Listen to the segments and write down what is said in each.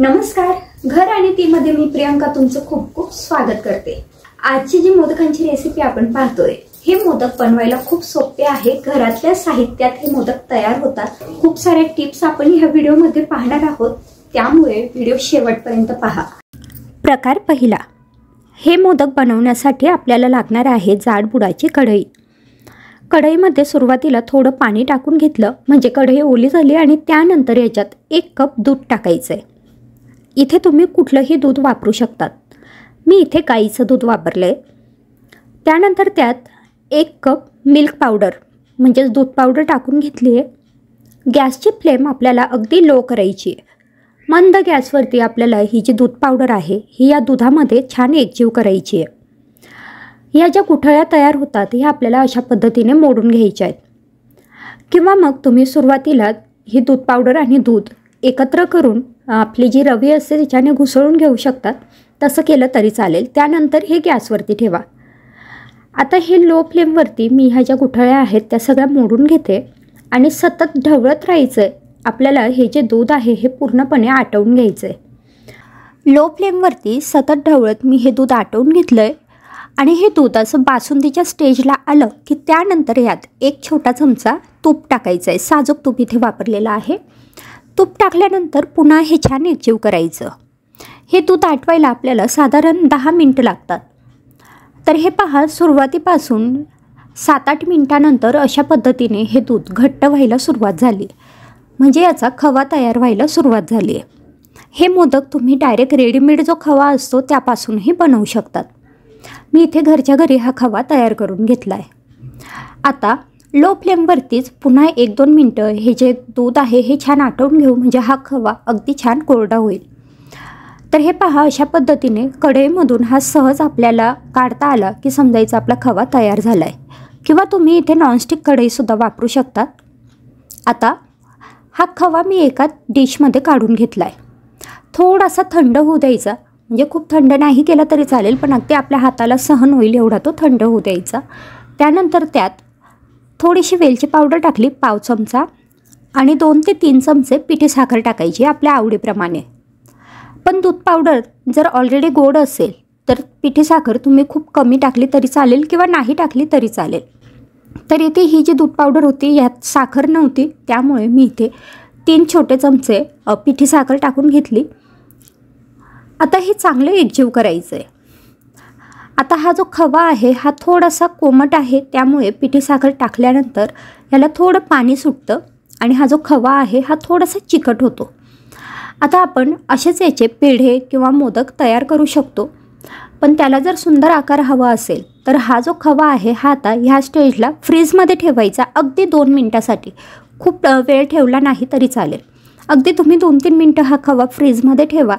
नमस्कार घर आणि ती मध्ये मी प्रियांका तुमचं खूप खूप स्वागत करते आजची जी मोदकांची रेसिपी आपण पाहतोय हे मोदक बनवायला खूप सोपे आहे घरातल्या साहित्यात हे मोदक तयार होतात खूप साऱ्या टिप्स आपण ह्या व्हिडिओमध्ये पाहणार आहोत त्यामुळे व्हिडिओ शेवटपर्यंत पहा प्रकार पहिला हे मोदक बनवण्यासाठी आपल्याला लागणार आहे जाड बुडाची कढई कढईमध्ये सुरुवातीला थोडं पाणी टाकून घेतलं म्हणजे कढई ओली झाली आणि त्यानंतर याच्यात एक कप दूध टाकायचं आहे इथे तुम्ही कुठलंही दूध वापरू शकतात मी इथे गाईचं दूध वापरलं आहे त्यानंतर त्यात एक कप मिल्क पावडर म्हणजेच दूध पावडर टाकून घेतली आहे गॅसची फ्लेम आपल्याला अगदी लो करायची आहे मंद गॅसवरती आपल्याला ही जी दूध पावडर आहे ही या दुधामध्ये छान एकजीव करायची आहे या ज्या कुठळ्या तयार होतात ह्या आपल्याला अशा पद्धतीने मोडून घ्यायच्या आहेत किंवा मग तुम्ही सुरुवातीला ही दूध पावडर आणि दूध एकत्र करून आपली जी रवी असते तिच्याने घुसळून घेऊ शकतात तसं केलं तरी चालेल त्यानंतर हे गॅसवरती ठेवा आता हे लो फ्लेमवरती मी ह्या ज्या गुठळ्या आहेत त्या सगळ्या मोडून घेते आणि सतत ढवळत राहायचं आहे आपल्याला हे जे दूध आहे हे पूर्णपणे आटवून घ्यायचं आहे लो फ्लेमवरती सतत ढवळत मी हे दूध आटवून घेतलं आहे आणि हे दूध असं बासुंदीच्या स्टेजला आलं की त्यानंतर यात एक छोटा चमचा तूप टाकायचं आहे साजूक तूप इथे वापरलेला आहे तूप टाकल्यानंतर पुन्हा हे छान एकजीव करायचं हे दूध आटवायला आपल्याला साधारण दहा मिनटं लागतात तर हे पहा सुरुवातीपासून सात आठ मिनटानंतर अशा पद्धतीने हे दूध घट्ट व्हायला सुरुवात झाली म्हणजे याचा खवा तयार व्हायला सुरुवात झाली आहे हे मोदक तुम्ही डायरेक्ट रेडीमेड जो खवा असतो त्यापासूनही बनवू शकतात मी इथे घरच्या घरी हा खवा तयार करून घेतला आहे आता लो फ्लेमवरतीच पुन्हा एक दोन मिनटं हे जे दूध आहे हे छान आटवून घेऊ म्हणजे हा खवा अगदी छान कोरडा होईल तर हे पहा अशा पद्धतीने कढईमधून हा सहज आपल्याला काढता आला की समजायचा आपला खवा तयार झाला आहे किंवा तुम्ही इथे नॉनस्टिक कढईसुद्धा वापरू शकता आता हा खवा मी एका डिशमध्ये काढून घेतला आहे थोडासा थंड होऊ द्यायचा म्हणजे खूप थंड नाही केला तरी चालेल पण अगदी आपल्या हाताला सहन होईल एवढा तो थंड होऊ द्यायचा त्यानंतर त्यात थोडीशी वेलची पावडर टाकली पाव चमचा आणि दोन ते तीन चमचे पिठी साखर टाकायची आपल्या आवडीप्रमाणे पण दूध पावडर जर ऑलरेडी गोड असेल तर पिठी साखर तुम्ही खूप कमी टाकली तरी चालेल किंवा नाही टाकली तरी चालेल तर इथे ही जी दूध पावडर होती यात साखर नव्हती त्यामुळे मी इथे तीन छोटे चमचे पिठी साखर टाकून घेतली आता हे चांगले एकजीव करायचं आहे आता हा जो खवा आहे हा थोडासा कोमट आहे त्यामुळे पिठी साखर टाकल्यानंतर याला थोडं पाणी सुटतं आणि हा जो खवा आहे हा थोडासा चिकट होतो आता आपण असेच याचे पेढे किंवा मोदक तयार करू शकतो पण त्याला जर सुंदर आकार हवा असेल तर हा जो खवा आहे हा आता ह्या स्टेजला फ्रीजमध्ये ठेवायचा अगदी दोन मिनटासाठी खूप वेळ ठेवला नाही तरी चालेल अगदी तुम्ही दोन तीन मिनटं हा खवा फ्रीजमध्ये ठेवा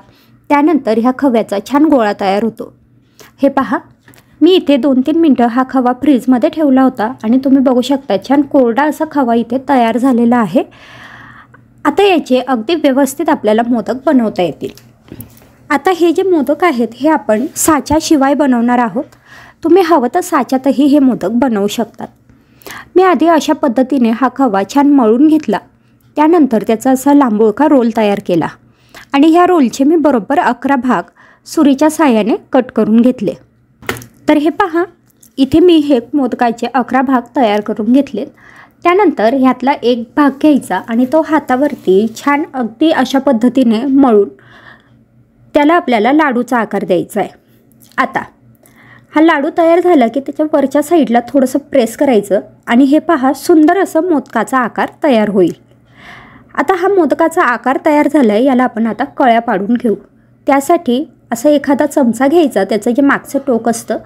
त्यानंतर ह्या खव्याचा छान गोळा तयार होतो हे पहा मी इथे दोन तीन मिनटं हा खवा फ्रीजमध्ये ठेवला होता आणि तुम्ही बघू शकता छान कोरडा असा खवा इथे तयार झालेला आहे आता याचे अगदी व्यवस्थित आपल्याला मोदक बनवता येतील आता हे जे मोदक आहेत हे आपण साच्याशिवाय बनवणार आहोत तुम्ही हवं तर साच्यातही हे मोदक बनवू शकतात मी आधी अशा पद्धतीने हा खवा छान मळून घेतला त्यानंतर त्याचा असा लांबोळका रोल तयार केला आणि ह्या रोलचे मी बरोबर अकरा भाग सुरीच्या साह्याने कट करून घेतले तर हे पहा इथे मी हे मोदकाचे अकरा भाग तयार करून घेतले त्यानंतर ह्यातला एक भाग घ्यायचा आणि तो हातावरती छान अगदी अशा पद्धतीने मळून त्याला आपल्याला लाडूचा आकार द्यायचा आहे आता हा लाडू तयार झाला की त्याच्या वरच्या साईडला थोडंसं प्रेस करायचं आणि हे पहा सुंदर असं मोदकाचा आकार तयार होईल आता हा मोदकाचा आकार तयार झाला आहे याला आपण आता कळ्या पाडून घेऊ त्यासाठी असा एखादा चमचा घ्यायचा त्याचं जे मागचं टोक असतं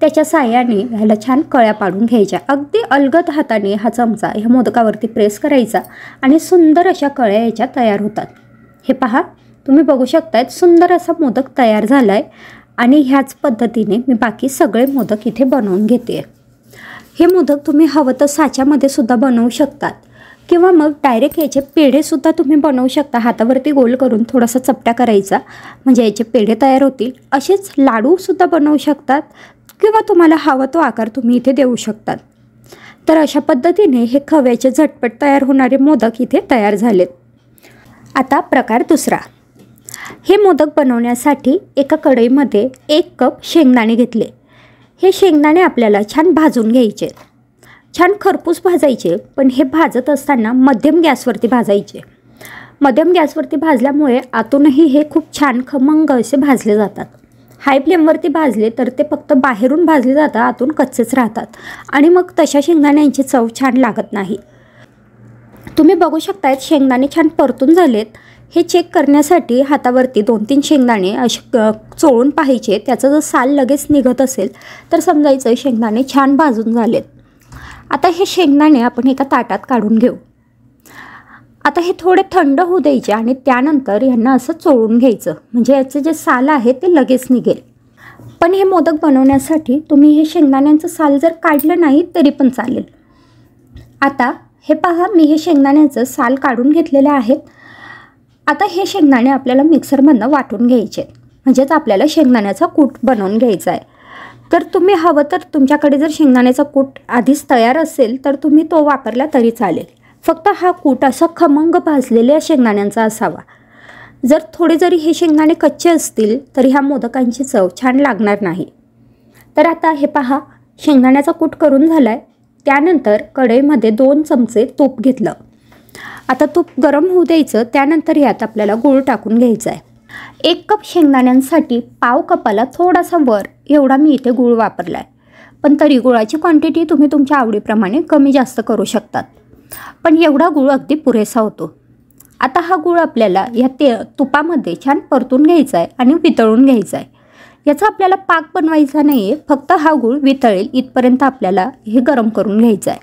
त्याच्या साह्याने ह्याला छान कळ्या पाडून घ्यायच्या अगदी अलगद हाताने हा चमचा ह्या मोदकावरती प्रेस करायचा आणि सुंदर अशा कळ्या ह्याच्या तयार होतात हे पहा तुम्ही बघू शकतायत सुंदर असा मोदक तयार झाला आहे आणि ह्याच पद्धतीने मी बाकी सगळे मोदक इथे बनवून घेते हे मोदक तुम्ही हवं तर साच्यामध्ये सुद्धा बनवू शकतात किंवा मग डायरेक्ट याचे पेढेसुद्धा तुम्ही बनवू शकता हातावरती गोल करून थोडासा चपटा करायचा म्हणजे याचे पेढे तयार होतील असेच लाडूसुद्धा बनवू शकतात किंवा तुम्हाला हवा तो आकार तुम्ही इथे देऊ शकतात तर अशा पद्धतीने हे खव्याचे झटपट तयार होणारे मोदक इथे तयार झालेत आता प्रकार दुसरा हे मोदक बनवण्यासाठी एका कढईमध्ये एक कप शेंगदाणे घेतले हे शेंगदाणे आपल्याला छान भाजून घ्यायचे छान खरपूस भाजायचे पण हे भाजत असताना मध्यम गॅसवरती भाजायचे मध्यम गॅसवरती भाजल्यामुळे आतूनही हे खूप छान खमंग असे भाजले जातात हाय फ्लेमवरती भाजले तर ते फक्त बाहेरून भाजले जातात आतून कच्चेच राहतात आणि मग तशा शेंगदाण्यांची चव छान लागत नाही तुम्ही बघू शकतायत शेंगदाणे छान परतून झालेत हे चेक करण्यासाठी हातावरती दोन तीन शेंगदाणे असे चोळून पाहायचे त्याचं जर साल लगेच निघत असेल तर समजायचं शेंगदाणे छान भाजून झालेत आता हे शेंगदाणे आपण एका ताटात काढून घेऊ आता हे थोडे थंड होऊ द्यायचे आणि त्यानंतर यांना असं चोळून घ्यायचं म्हणजे याचं जे साल आहे ते लगेच निघेल पण हे मोदक बनवण्यासाठी तुम्ही हे शेंगदाण्यांचं साल जर काढलं नाही तरी पण चालेल आता हे पहा मी हे शेंगदाण्याचं साल काढून घेतलेले आहेत आता हे शेंगदाणे आपल्याला मिक्सरमधनं वाटून घ्यायचे आहेत म्हणजेच आपल्याला शेंगदाण्याचा कूट बनवून घ्यायचा आहे तर तुम्ही हवं तर तुमच्याकडे जर शेंगदाण्याचा कूट आधीच तयार असेल तर तुम्ही तो वापरला तरी चालेल फक्त हा कूट असा खमंग भाजलेल्या शेंगदाण्यांचा असावा जर थोडे जरी हे शेंगदाणे कच्चे असतील तरी ह्या मोदकांची चव छान लागणार नाही तर आता हे पहा शेंगदाण्याचा कूट करून झाला आहे त्यानंतर कढईमध्ये दोन चमचे तूप घेतलं आता तूप गरम होऊ द्यायचं त्यानंतर यात आपल्याला गूळ टाकून घ्यायचं आहे एक कप शेंगदाण्यांसाठी पाव कपाला थोडासा वर एवढा मी इथे गूळ वापरला आहे पण तरी गुळाची क्वांटिटी तुम्ही तुमच्या आवडीप्रमाणे कमी जास्त करू शकतात पण एवढा गूळ अगदी पुरेसा होतो आता हा गूळ आपल्याला या ते तुपामध्ये छान परतून घ्यायचा आहे आणि वितळून घ्यायचा आहे याचा आपल्याला पाक बनवायचा नाही आहे फक्त हा गूळ वितळेल इथपर्यंत आपल्याला हे गरम करून घ्यायचं आहे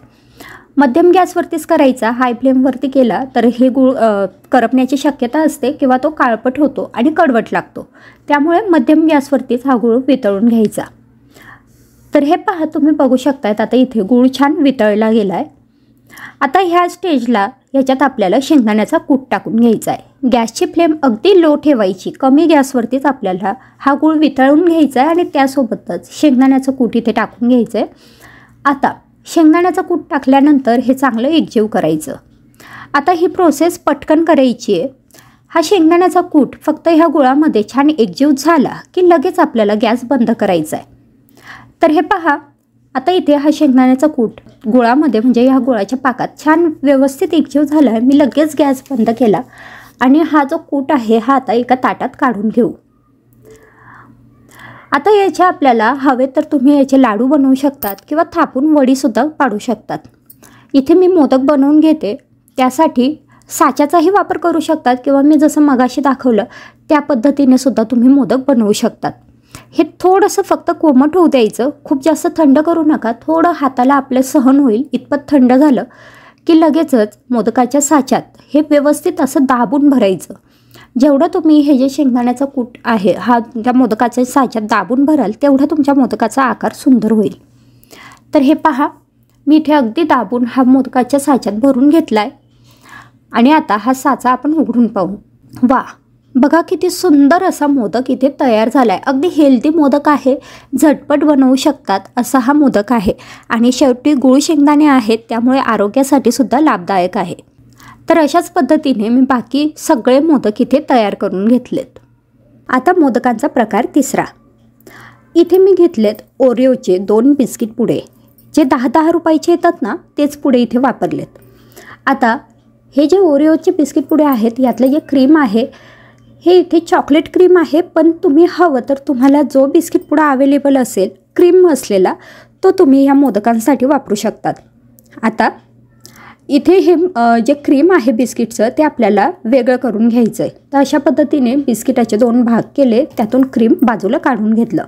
मध्यम गॅसवरतीच करायचा हाय फ्लेमवरती केला तर हे गुळ करपण्याची शक्यता असते किंवा तो काळपट होतो आणि कडवट लागतो त्यामुळे मध्यम गॅसवरतीच हा गुळ वितळून घ्यायचा तर हे पहा तुम्ही बघू शकतायत आता इथे गूळ छान वितळला गेला आहे आता ह्या स्टेजला याच्यात आपल्याला शेंगदाण्याचा कूट टाकून घ्यायचा आहे गॅसची फ्लेम अगदी लो ठेवायची कमी गॅसवरतीच आपल्याला हा गूळ वितळून घ्यायचा आहे आणि त्यासोबतच शेंगदाण्याचं कूट इथे टाकून घ्यायचं आहे आता शेंगदाण्याचा कूट टाकल्यानंतर हे चांगलं एकजीव करायचं आता ही प्रोसेस पटकन करायची आहे हा शेंगदाण्याचा कूट फक्त ह्या गुळामध्ये छान एकजीव झाला की लगेच आपल्याला गॅस बंद करायचा आहे तर हे पहा आता इथे हा शेंगदाण्याचा कूट गुळामध्ये म्हणजे ह्या गुळाच्या पाकात छान व्यवस्थित एकजीव झाला आहे मी लगेच गॅस बंद केला आणि हा जो कूट आहे हा आता एका ताटात काढून घेऊ आता याचे आपल्याला हवे तर तुम्ही याचे लाडू बनवू शकतात किंवा थापून वडीसुद्धा पाडू शकतात इथे मी मोदक बनवून घेते त्यासाठी साच्याचाही वापर करू शकतात किंवा मी जसं मगाशी दाखवलं त्या पद्धतीने सुद्धा तुम्ही मोदक बनवू शकतात हे थोडंसं फक्त कोमट होऊ द्यायचं खूप जास्त थंड करू नका थोडं हाताला आपलं सहन होईल इतपत थंड झालं की लगेचच मोदकाच्या साच्यात हे व्यवस्थित असं दाबून भरायचं जेवढं तुम्ही हे जे शेंगदाण्याचा कूट आहे हा त्या मोदकाच्या साच्यात दाबून भराल तेवढा तुमच्या मोदकाचा आकार सुंदर होईल तर हे पहा मी इथे अगदी दाबून हा मोदकाच्या साच्यात भरून घेतला आहे आणि आता हा साचा आपण उघडून पाहू वा बघा किती सुंदर असा मोदक इथे तयार झाला आहे अगदी हेल्दी मोदक आहे झटपट बनवू शकतात असा हा मोदक आहे आणि शेवटी गुळ शेंगदाणे आहेत त्यामुळे आरोग्यासाठी सुद्धा लाभदायक आहे तर अशाच पद्धतीने मी बाकी सगळे मोदक इथे तयार करून घेतलेत आता मोदकांचा प्रकार तिसरा इथे मी घेतलेत ओरिओचे दोन बिस्किट पुडे जे दहा दहा रुपयाचे येतात ना तेच पुढे इथे वापरलेत आता हे जे ओरिओचे बिस्किट पुडे आहेत यातलं जे क्रीम आहे हे इथे चॉकलेट क्रीम आहे पण तुम्ही हवं तर तुम्हाला जो बिस्किट पुढा अवेलेबल असेल क्रीम असलेला तो तुम्ही ह्या मोदकांसाठी वापरू शकतात आता इथे हे जे क्रीम आहे बिस्किटचं ते आपल्याला वेगळं करून घ्यायचं आहे तर अशा पद्धतीने बिस्किटाचे दोन भाग केले त्यातून क्रीम बाजूला काढून घेतलं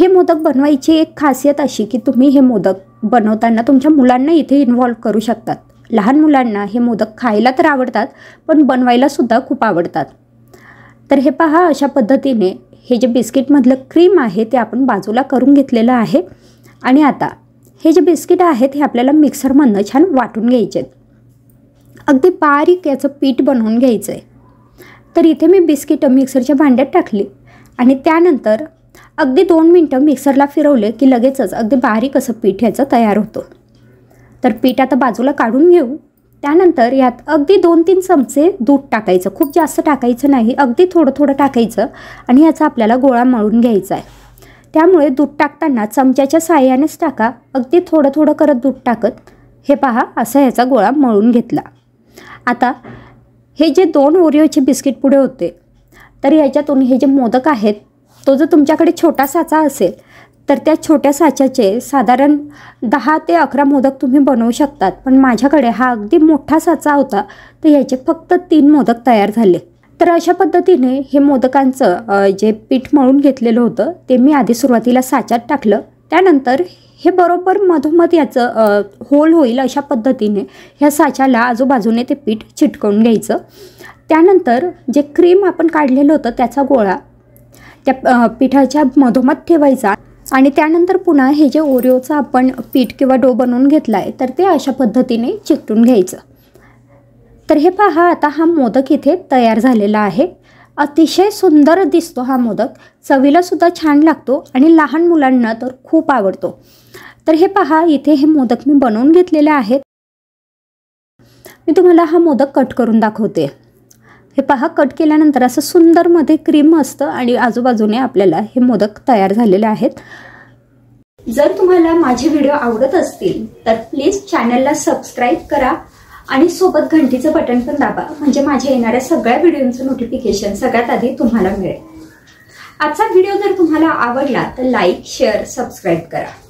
हे मोदक बनवायची एक खासियत अशी की तुम्ही हे मोदक बनवताना तुमच्या मुलांना इथे इन्व्हॉल्व करू शकतात लहान मुलांना हे मोदक खायला तर आवडतात पण बनवायलासुद्धा खूप आवडतात तर हे पहा अशा पद्धतीने हे जे बिस्किटमधलं क्रीम आहे ते आपण बाजूला करून घेतलेलं आहे आणि आता हे जे बिस्किट आहेत हे आपल्याला मिक्सरमधनं छान वाटून घ्यायचे आहेत अगदी बारीक याचं पीठ बनवून घ्यायचं आहे तर इथे मी बिस्किटं मिक्सरच्या भांड्यात टाकली आणि त्यानंतर अगदी दोन मिनटं मिक्सरला फिरवले की लगेचच अगदी बारीक असं पीठ याचं तयार होतं तर पीठ आता बाजूला काढून घेऊ त्यानंतर यात अगदी दोन तीन चमचे दूध टाकायचं खूप जास्त टाकायचं नाही अगदी थोडं थोडं टाकायचं आणि याचा आपल्याला गोळा मळून घ्यायचा आहे त्यामुळे दूध टाकताना चमच्याच्या साह्यानेच टाका अगदी थोडं थोडं करत दूध टाकत हे पहा असा ह्याचा गोळा मळून घेतला आता हे जे दोन ओरिओचे बिस्किट पुढे होते तर ह्याच्यातून हे जे मोदक आहेत तो जर तुमच्याकडे छोटा साचा असेल तर त्या छोट्या साच्याचे साधारण दहा ते अकरा मोदक तुम्ही बनवू शकतात पण माझ्याकडे हा अगदी मोठा साचा होता तर ह्याचे फक्त तीन मोदक तयार झाले तर अशा पद्धतीने हे मोदकांचं जे पीठ मळून घेतलेलं होतं ते मी आधी सुरुवातीला साच्यात टाकलं त्यानंतर हे बरोबर मधोमध याचं होल होईल अशा पद्धतीने ह्या साच्याला आजूबाजूने ते पीठ चिटकवून घ्यायचं त्यानंतर जे क्रीम आपण काढलेलं होतं त्याचा गोळा त्या पिठाच्या मधोमध ठेवायचा आणि त्यानंतर पुन्हा हे जे ओरिओचं आपण पीठ किंवा डो बनवून घेतला आहे तर ते अशा पद्धतीने चिटून घ्यायचं तर हे पहा आता हा मोदक इथे तयार झालेला आहे अतिशय सुंदर दिसतो हा मोदक चवीला सुद्धा छान लागतो आणि लहान मुलांना तर खूप आवडतो तर हे पहा इथे हे मोदक मी बनवून घेतलेले आहेत मी तुम्हाला हा मोदक कट करून दाखवते हे पहा कट केल्यानंतर असं सुंदर मध्ये क्रीम असतं आणि आजूबाजूने आपल्याला हे मोदक तयार झालेले आहेत जर तुम्हाला माझे व्हिडिओ आवडत असतील तर प्लीज चॅनलला सबस्क्राईब करा आणि सोबत घंटीचं बटन पण दाबा म्हणजे माझ्या येणाऱ्या सगळ्या व्हिडिओंचं नोटिफिकेशन सगळ्यात आधी तुम्हाला मिळेल आजचा व्हिडिओ जर तुम्हाला आवडला तर लाईक शेअर सबस्क्राईब करा